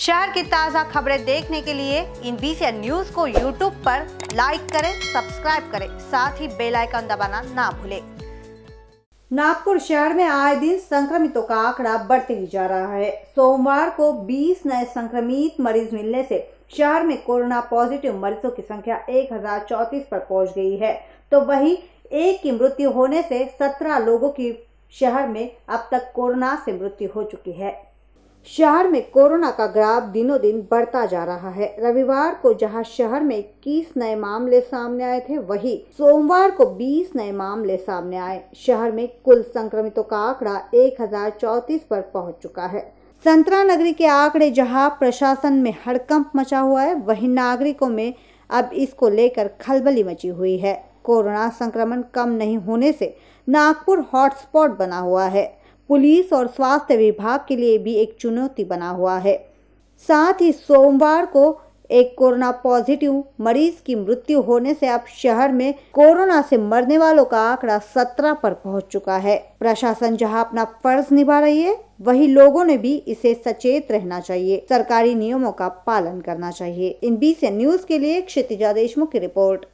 शहर की ताज़ा खबरें देखने के लिए इन बीसी न्यूज को यूट्यूब पर लाइक करें सब्सक्राइब करें साथ ही बेल आइकन दबाना ना भूलें नागपुर शहर में आए दिन संक्रमितों का आंकड़ा बढ़ते ही जा रहा है सोमवार को 20 नए संक्रमित मरीज मिलने से शहर में कोरोना पॉजिटिव मरीजों की संख्या एक पर पहुंच गई है तो वही एक की मृत्यु होने से सत्रह लोगों की शहर में अब तक कोरोना से मृत्यु हो चुकी है शहर में कोरोना का ग्राफ दिनों दिन बढ़ता जा रहा है रविवार को जहां शहर में इक्कीस नए मामले सामने आए थे वही सोमवार को 20 नए मामले सामने आए शहर में कुल संक्रमितों का आंकड़ा एक पर पहुंच चुका है संतरा नगरी के आंकड़े जहां प्रशासन में हड़कंप मचा हुआ है वहीं नागरिकों में अब इसको लेकर खलबली मची हुई है कोरोना संक्रमण कम नहीं होने से नागपुर हॉटस्पॉट बना हुआ है पुलिस और स्वास्थ्य विभाग के लिए भी एक चुनौती बना हुआ है साथ ही सोमवार को एक कोरोना पॉजिटिव मरीज की मृत्यु होने से अब शहर में कोरोना से मरने वालों का आंकड़ा सत्रह पर पहुंच चुका है प्रशासन जहां अपना फर्ज निभा रही है वही लोगों ने भी इसे सचेत रहना चाहिए सरकारी नियमों का पालन करना चाहिए इन बीस न्यूज के लिए क्षितिजा देशमुख की रिपोर्ट